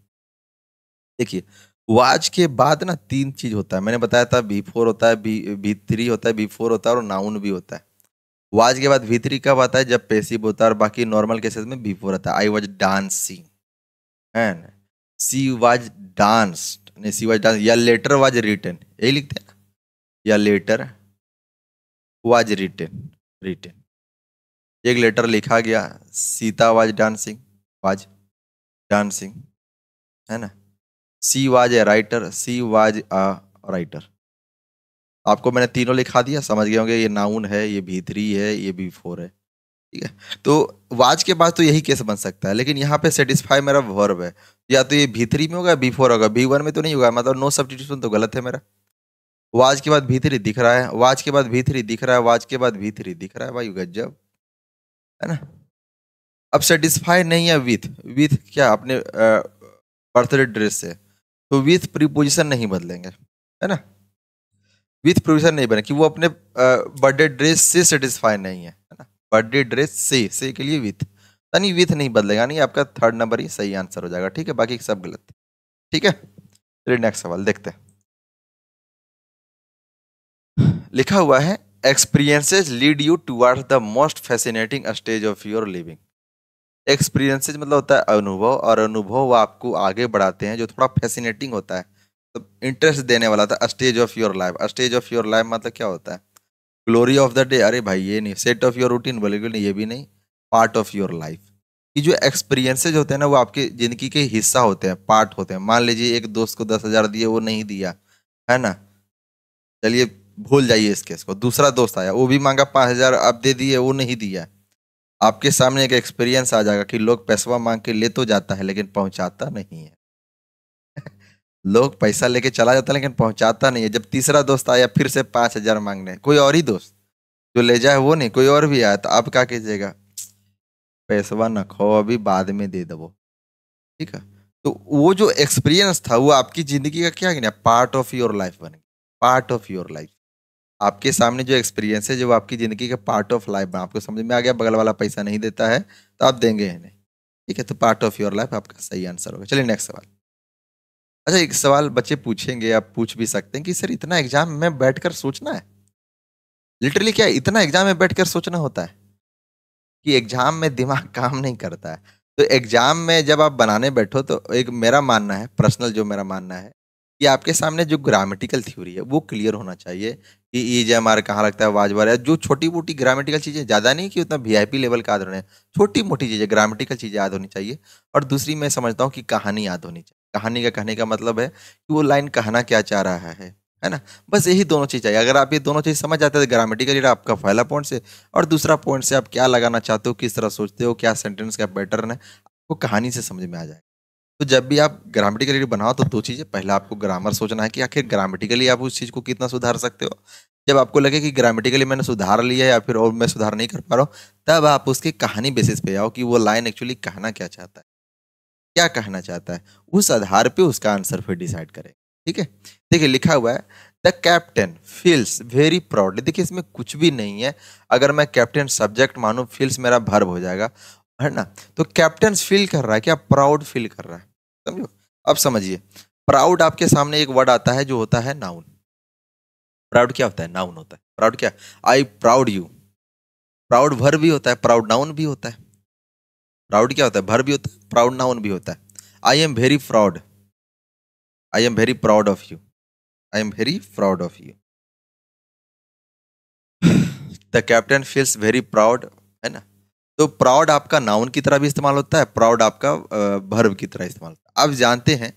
Speaker 1: देखिए वाज के बाद ना तीन चीज होता है मैंने बताया था बी फोर होता है बी बी थ्री होता है बी फोर होता है और नाउन भी होता है वाज के बाद वी थ्री कब आता है जब पेसिव होता है और बाकी नॉर्मल केसेस में बी फोर आता है आई वॉज डांसिंग ना सी वाज डांस्ड नहीं सी वाज डांस या लेटर वाज रिटर्न यही लिखते हैं या लेटर वाज रिटर्न रिटर्न एक लेटर लिखा गया Sita was dancing was dancing है ना she was a writer she was a writer आपको मैंने तीनों लिखा दिया समझ गए होंगे ये नाउन है ये भी थ्री है ये भी फोर है ठीक है तो वाज के बाद तो यही केस बन सकता है लेकिन यहाँ पे सेटिस्फाई मेरा वर्ब है या तो ये भी थ्री में होगा बी फोर होगा बी वन में तो नहीं होगा मतलब नो सब्सटीट्यूशन तो गलत है मेरा वाज के बाद भी दिख रहा है वाज के बाद भी दिख रहा है वाज के बाद भी दिख रहा है भाई गजब है ना अब सेटिस्फाई नहीं है विथ विथ क्या अपने बर्थडे ड्रेस से तो विथ प्रीपोजिशन नहीं बदलेंगे है ना विथ प्रीपोजिशन नहीं बने कि वो अपने बर्थडे ड्रेस से सेटिस्फाई नहीं है बर्थडे ड्रेस से से के लिए विथ यानी विथ नहीं बदलेगा यानी आपका थर्ड नंबर ही सही आंसर हो जाएगा ठीक है बाकी सब गलत है ठीक है चलिए नेक्स्ट सवाल देखते हैं लिखा हुआ है experiences lead you towards the most fascinating stage of your living experiences मतलब होता है अनुभव और अनुभव वो आपको आगे बढ़ाते हैं जो थोड़ा फैसिनेटिंग होता है तो इंटरेस्ट देने वाला था stage of your life stage of your life मतलब क्या होता है ग्लोरी ऑफ द डे अरे भाई ये नहीं सेट ऑफ योर रूटीन बोले नहीं ये भी नहीं पार्ट ऑफ योर लाइफ कि जो एक्सपीरियंसेज होते हैं ना वो आपके ज़िंदगी के हिस्सा होते हैं पार्ट होते हैं मान लीजिए एक दोस्त को दस हज़ार दिए वो नहीं दिया है ना चलिए भूल जाइए इस केस को दूसरा दोस्त आया वो भी मांगा पाँच हज़ार आप दे दिए वो नहीं दिया आपके सामने एक एक्सपीरियंस आ जाएगा कि लोग पैसवा मांग के ले तो जाता है लेकिन पहुंचाता नहीं है लोग पैसा लेके चला जाता लेकिन पहुंचाता नहीं है जब तीसरा दोस्त आया फिर से पाँच हजार मांगने कोई और ही दोस्त जो ले जाए वो नहीं कोई और भी आया तो आप क्या कीजिएगा पैसवा न खो अभी बाद में दे दबो ठीक है तो वो जो एक्सपीरियंस था वो आपकी ज़िंदगी का क्या गया पार्ट ऑफ योर लाइफ बन गया पार्ट ऑफ योर लाइफ आपके सामने जो एक्सपीरियंस है जो आपकी ज़िंदगी का पार्ट ऑफ लाइफ बना आपको समझ में आ गया बगल वाला पैसा नहीं देता है तो आप देंगे ही नहीं ठीक है तो पार्ट ऑफ योर लाइफ आपका सही आंसर होगा चलिए नेक्स्ट सवाल अच्छा एक सवाल बच्चे पूछेंगे आप पूछ भी सकते हैं कि सर इतना एग्जाम में बैठकर सोचना है लिटरली क्या इतना एग्जाम में बैठकर सोचना होता है कि एग्जाम में दिमाग काम नहीं करता है तो एग्जाम में जब आप बनाने बैठो तो एक मेरा मानना है पर्सनल जो मेरा मानना है कि आपके सामने जो ग्रामेटिकल थ्योरी है वो क्लियर होना चाहिए कि ई जे एम आर कहाँ लगता है वाजवार है जो छोटी मोटी ग्रामेटिकल चीज़ें ज़्यादा नहीं कि उतना वी आई पी लेवल का याद होने छोटी मोटी चीज़ें ग्रामेटिकल चीज़ें याद होनी चाहिए और दूसरी मैं समझता हूँ कि कहानी याद होनी चाहिए कहानी का कहने का मतलब है कि वो लाइन कहना क्या चाह रहा है है ना बस यही दोनों चीज़ चाहिए अगर आप ये दोनों चीज़ समझ जाते हैं तो ग्रामेटिकली आपका पहला पॉइंट से और दूसरा पॉइंट से आप क्या लगाना चाहते हो किस तरह सोचते हो क्या सेंटेंस का पैटर्न है आपको कहानी से समझ में आ जाएगा तो जब भी आप ग्रामेटिकली बनाओ तो दो चीज़ें पहला आपको ग्रामर सोचना है कि आखिर ग्रामेटिकली आप उस चीज़ को कितना सुधार सकते हो जब आपको लगे कि ग्रामेटिकली मैंने सुधार लिया या फिर और मैं सुधार नहीं कर पा रहा हूँ तब आप उसकी कहानी बेसिस पे आओ कि वो लाइन एक्चुअली कहना क्या चाहता है क्या कहना चाहता है उस आधार पे उसका आंसर फिर डिसाइड करें ठीक है देखिए लिखा हुआ है the captain feels very proudly देखिए इसमें कुछ भी नहीं है अगर मैं कैप्टन सब्जेक्ट मानूँ फील्स मेरा भर्ब हो जाएगा है ना तो कैप्टन फील कर रहा है क्या प्राउड फील कर रहा है समझो अब समझिए प्राउड आपके सामने एक वर्ड आता है जो होता है नाउन प्राउड क्या होता है नाउन होता है प्राउड क्या आई प्राउड यू प्राउड भर भी होता है प्राउड नाउन भी होता है प्राउड क्या होता है भर भी होता है प्राउड नाउन भी होता है I am very proud I am very proud of you I am very proud of you the captain feels very proud है ना तो प्राउड आपका नाउन की तरह भी इस्तेमाल होता है प्राउड आपका भर्व की तरह इस्तेमाल होता है आप जानते हैं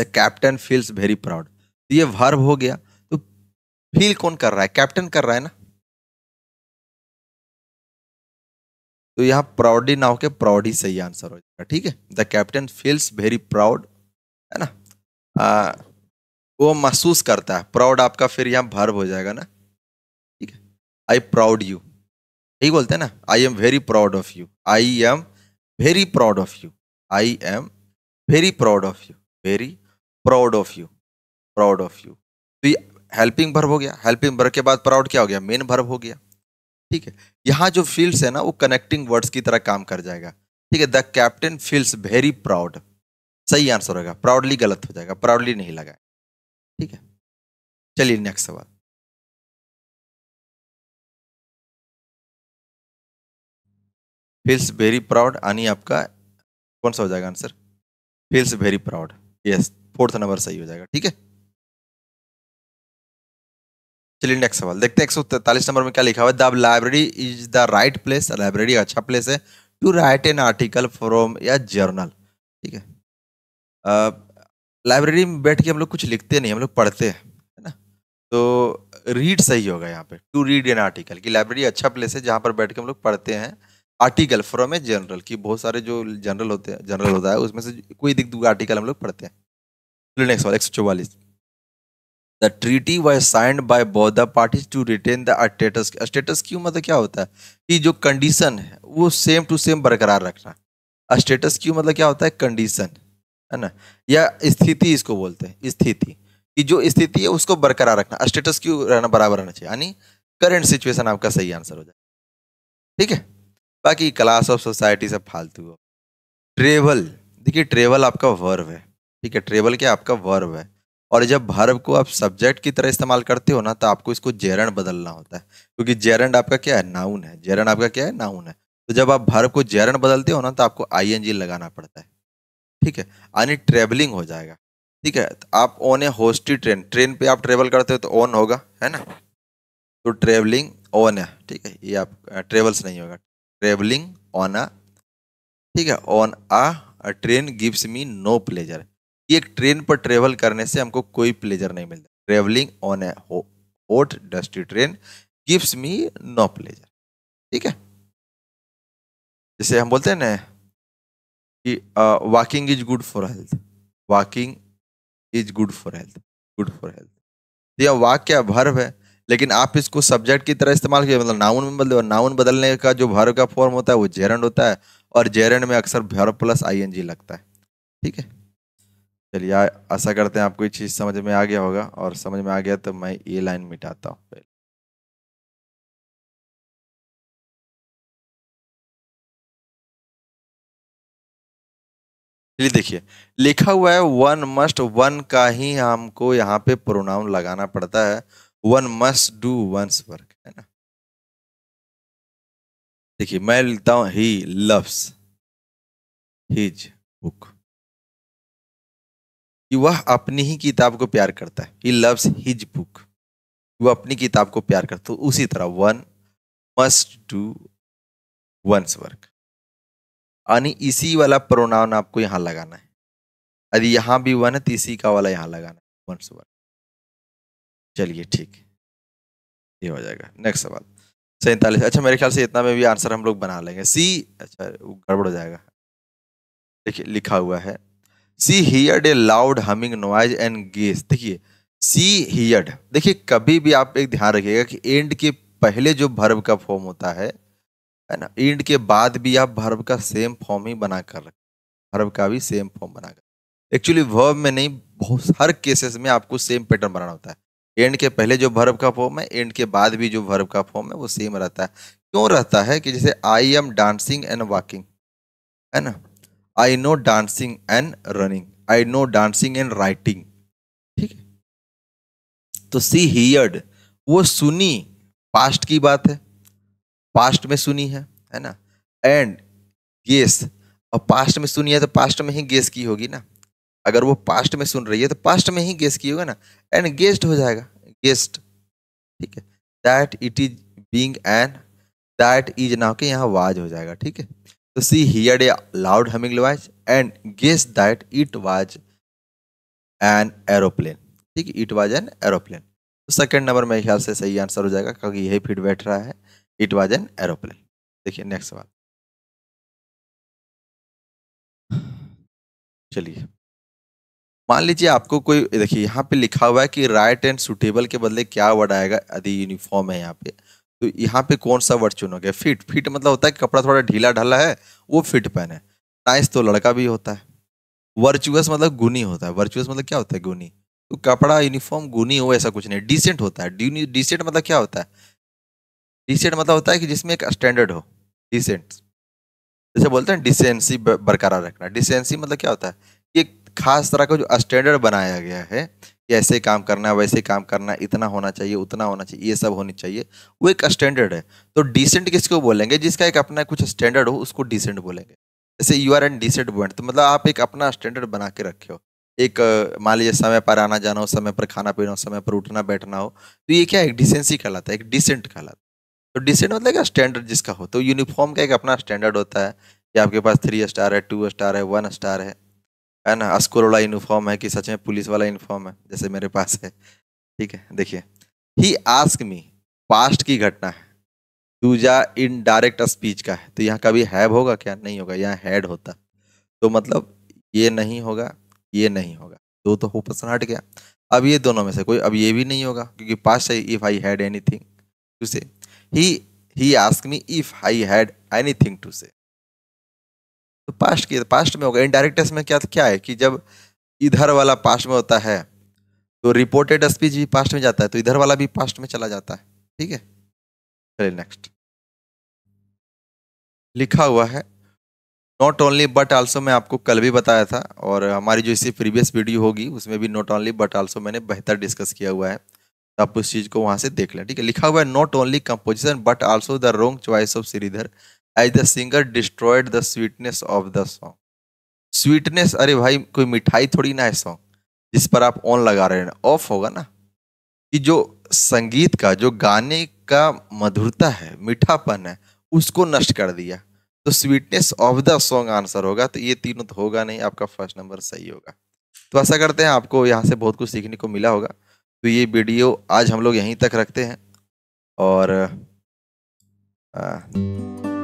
Speaker 1: the captain feels very proud ये वर्ब हो गया तो फील कौन कर रहा है कैप्टन कर रहा है ना तो यहाँ प्राउडी ना होकर प्राउड ही सही आंसर हो जाएगा ठीक है the captain feels very proud है ना आ, वो महसूस करता है प्राउड आपका फिर यहाँ भर्व हो जाएगा ना ठीक है आई प्राउड यू यही बोलते हैं ना I am very proud of you I am very proud of you I am very proud of you very proud of you proud of you तो ये हेल्पिंग भर्व हो गया हेल्पिंग भर्व के बाद प्राउड क्या हो गया मेन भर्व हो गया ठीक है यहाँ जो फील्ड्स है ना वो कनेक्टिंग वर्ड्स की तरह काम कर जाएगा ठीक है the captain feels very proud सही आंसर होगा प्राउडली गलत हो जाएगा प्राउडली नहीं लगाए ठीक है चलिए नेक्स्ट सवाल फील्स वेरी प्राउड यानी आपका कौन सा हो जाएगा answer feels very proud yes fourth number सही हो जाएगा ठीक है चलिए नेक्स्ट सवाल देखते हैं एक सौ नंबर में क्या लिखा हुआ है the library is the right place library अच्छा प्लेस है to write an article from या जर्नल ठीक है लाइब्रेरी में बैठ के हम लोग कुछ लिखते नहीं हम लोग पढ़ते हैं है ना तो रीड सही होगा यहाँ पे टू रीड एन आर्टिकल कि लाइब्रेरी अच्छा प्लेस है जहाँ पर बैठ के हम लोग पढ़ते हैं आर्टिकल फ्रॉम ए जनरल कि बहुत सारे जो जनरल होते हैं जनरल होता है उसमें से कोई दिख आर्टिकल हम लोग पढ़ते हैं नेक्स्ट सवाल एक सौ चौवालीस the treaty was signed by both the parties to retain the status status क्यों मतलब क्या होता है कि जो कंडीशन है वो सेम टू सेम बरकरार रखना स्टेटस क्यों मतलब क्या होता है कंडीशन है ना या स्थिति इसको बोलते हैं स्थिति कि जो स्थिति है उसको बरकरार रखना स्टेटस क्यों रहना बराबर रहना चाहिए यानी करेंट सिचुएशन आपका सही आंसर हो जाए ठीक है बाकी क्लास ऑफ सोसाइटी सब फालतू हो ट्रेवल देखिए ट्रेवल आपका वर्व है ठीक है ट्रेवल क्या आपका वर्व है और जब भर्व को आप सब्जेक्ट की तरह इस्तेमाल करते हो ना तो आपको इसको जेरंड बदलना होता है क्योंकि जेरंड आपका क्या है नाउन है जेरंड आपका क्या है नाउन है तो जब आप भर्व को जेरंड बदलते हो ना तो आपको आई लगाना पड़ता है ठीक है यानी ट्रेवलिंग हो जाएगा ठीक है तो आप on a hot dusty train train पे आप ट्रेवल करते हो तो ऑन होगा है ना तो ट्रेवलिंग ऑन है ठीक है ये आप ट्रेवल्स नहीं होगा ट्रेवलिंग ऑन आ ठीक है on a train gives me no pleasure कि एक ट्रेन पर ट्रेवल करने से हमको कोई प्लेजर नहीं मिलता travelling on a hot dusty train gives me no pleasure ठीक है जैसे हम बोलते हैं ना कि walking is good for health walking is good for health good for health तो यह वाक क्या भर्व है लेकिन आप इसको सब्जेक्ट की तरह इस्तेमाल किया मतलब नाउन में बदले नाउन बदलने का जो भर्व का फॉर्म होता है वो जेरन होता है और जेरन में अक्सर भर्व प्लस जी लगता है ठीक है चलिए आशा करते हैं आपको ये चीज़ समझ में आ गया होगा और समझ में आ गया तो मैं ये लाइन मिटाता हूँ पहले चलिए देखिए लिखा हुआ है वन मस्ट वन का ही हमको यहाँ पे प्रोनाउन लगाना पड़ता है one must do one's work है ना देखिए मैं लिखता हूँ ही लव्स हिज बुक कि वह अपनी ही किताब को प्यार करता है ही लव्स हिज बुक वह अपनी किताब को प्यार करता है तो उसी तरह one must do one's work यानी इसी वाला प्रोनाउन आपको यहाँ लगाना है यदि यहाँ भी वन है तो इसी का वाला यहाँ लगाना है वंस वर्क चलिए ठीक ये हो जाएगा नेक्स्ट सवाल सैंतालीस अच्छा मेरे ख्याल से इतना में भी आंसर हम लोग बना लेंगे सी अच्छा गड़बड़ हो जाएगा देखिए लिखा हुआ है she heard a loud humming noise and guess देखिए सी हियड देखिए कभी भी आप एक ध्यान रखिएगा कि एंड के पहले जो भर्व का फॉर्म होता है है ना एंड के बाद भी आप भर्व का सेम फॉर्म ही बना कर रखें भर्व का भी सेम फॉर्म बना कर एक्चुअली वर्ब में नहीं बहुत हर केसेस में आपको सेम पैटर्न बनाना होता है एंड के पहले जो भर्व का फॉर्म है एंड के बाद भी जो भर्व का फॉर्म है वो सेम रहता है क्यों रहता है कि जैसे I am dancing and walking है ना I know dancing and running I know dancing and writing ठीक है तो सी हियर्ड वो सुनी पास्ट की बात है पास्ट में सुनी है है ना एंड गेस और पास्ट में सुनी है तो पास्ट में ही गेस की होगी ना अगर वो पास्ट में सुन रही है तो पास्ट में ही गेस की होगा ना एंड गेस्ट हो जाएगा गेस्ट ठीक है that it is being an that is now के यहाँ वाज हो जाएगा ठीक है She heard a loud humming noise and guessed that it was an aeroplane. ठीक इट वॉज एन एरोप्लेन तो सेकेंड नंबर मेरे ख्याल से सही आंसर हो जाएगा क्योंकि यही फीड बैठ रहा है इट वॉज एन एरोप्लेन देखिए नेक्स्ट सवाल चलिए मान लीजिए आपको कोई देखिए यहाँ पे लिखा हुआ है कि राइट एंड सुटेबल के बदले क्या वर्ड आएगा यदि यूनिफॉर्म है यहाँ पे तो यहाँ पे कौन सा वर्ड चुनोगे फिट फिट मतलब होता है कपड़ा थोड़ा ढीला ढाला है वो फिट पहने नाइस तो लड़का भी होता है वर्चुअस मतलब गुनी होता है वर्चुअस मतलब क्या होता है गुनी तो कपड़ा यूनिफॉर्म गुनी हो ऐसा कुछ नहीं डिसेंट होता है डिसेंट मतलब क्या होता है डिसेंट मतलब होता है कि जिसमें एक स्टैंडर्ड हो डिसेंट जैसे बोलते हैं डिसेंसी बरकरार रखना डिसेंसी मतलब क्या होता है कि एक खास तरह का जो स्टैंडर्ड बनाया गया है ऐसे काम करना है वैसे काम करना है इतना होना चाहिए उतना होना चाहिए ये सब होनी चाहिए वो एक स्टैंडर्ड है तो डिसेंट किसको बोलेंगे जिसका एक अपना कुछ स्टैंडर्ड हो उसको डिसेंट बोलेंगे जैसे यू आर एन डिसेंट बॉइंट तो मतलब आप एक अपना स्टैंडर्ड बना के रखे हो एक मान लीजिए समय पर आना जाना हो समय पर खाना पीना हो समय पर उठना बैठना हो तो ये क्या एक डिसेंसी कहलाता है एक डिसेंट कहलाता है तो डिसेंट मतलब क्या स्टैंडर्ड जिसका हो तो यूनिफॉर्म का एक अपना स्टैंडर्ड होता है कि आपके पास थ्री स्टार है टू स्टार है वन स्टार है है ना स्कूल वाला यूनिफॉर्म है कि सच में पुलिस वाला यूनिफॉर्म है जैसे मेरे पास है ठीक है देखिए ही आस्क मी पास्ट की घटना है दूजा इन डायरेक्ट स्पीच का है तो यहाँ कभी हैव होगा क्या नहीं होगा यहाँ हैड होता तो मतलब ये नहीं होगा ये नहीं होगा दो तो हो पसंद हट गया अब ये दोनों में से कोई अब ये भी नहीं होगा क्योंकि पास्ट है if I had anything to say ही ही ask me if I had anything to say तो पास्ट की पास्ट में होगा इनडायरेक्ट में क्या क्या है कि जब इधर वाला पास्ट में होता है तो रिपोर्टेड स्पीच भी पास्ट में जाता है तो इधर वाला भी पास्ट में चला जाता है ठीक है चलिए नेक्स्ट लिखा हुआ है नॉट ओनली बट आल्सो मैं आपको कल भी बताया था और हमारी जो इससे प्रीवियस वीडियो होगी उसमें भी नॉट ओनली बट आल्सो मैंने बेहतर डिस्कस किया हुआ है तो आप उस चीज़ को वहाँ से देख लें ठीक है लिखा हुआ है not only composition but also the wrong choice of Sridhar as the singer destroyed the sweetness of the song sweetness अरे भाई कोई मिठाई थोड़ी ना है सॉन्ग जिस पर आप ऑन लगा रहे हैं ऑफ होगा ना कि जो संगीत का जो गाने का मधुरता है मीठापन है उसको नष्ट कर दिया तो sweetness of the song answer होगा तो ये तीनों तो होगा नहीं आपका फर्स्ट नंबर सही होगा तो ऐसा करते हैं आपको यहाँ से बहुत कुछ सीखने को मिला होगा तो ये वीडियो आज हम लोग यहीं तक रखते हैं और आ,